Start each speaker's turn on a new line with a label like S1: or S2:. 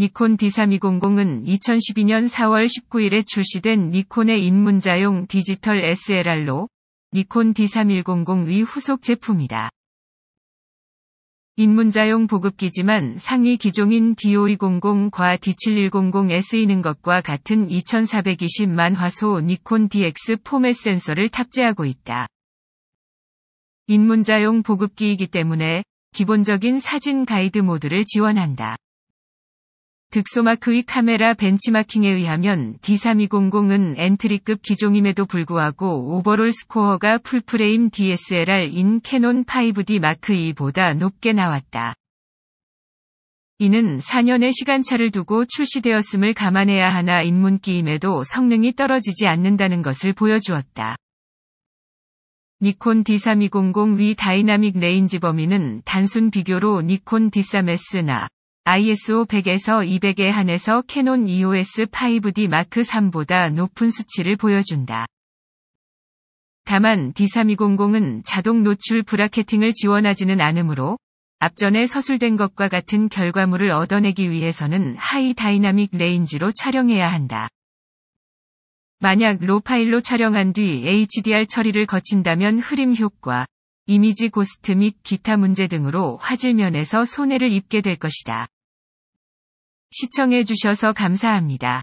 S1: 니콘 D3200은 2012년 4월 19일에 출시된 니콘의 입문자용 디지털 SLR로 니콘 d 3 1 0 0의 후속 제품이다. 입문자용 보급기지만 상위 기종인 D5200과 D7100S에 있는 것과 같은 2420만 화소 니콘 DX 포맷 센서를 탑재하고 있다. 입문자용 보급기이기 때문에 기본적인 사진 가이드 모드를 지원한다. 득소마크의 카메라 벤치마킹에 의하면 D3200은 엔트리급 기종임에도 불구하고 오버롤 스코어가 풀프레임 DSLR인 캐논 5D 마크2보다 높게 나왔다. 이는 4년의 시간차를 두고 출시되었음을 감안해야 하나 인문기임에도 성능이 떨어지지 않는다는 것을 보여주었다. 니콘 D3200 위 다이나믹 레인지 범위는 단순 비교로 니콘 D3S나 ISO 100에서 200에 한해서 캐논 EOS 5D m a 마크 3보다 높은 수치를 보여준다. 다만 D3200은 자동 노출 브라케팅을 지원하지는 않으므로 앞전에 서술된 것과 같은 결과물을 얻어내기 위해서는 하이 다이나믹 레인지로 촬영해야 한다. 만약 로파일로 촬영한 뒤 HDR 처리를 거친다면 흐림 효과, 이미지 고스트 및 기타 문제 등으로 화질면에서 손해를 입게 될 것이다. 시청해주셔서 감사합니다.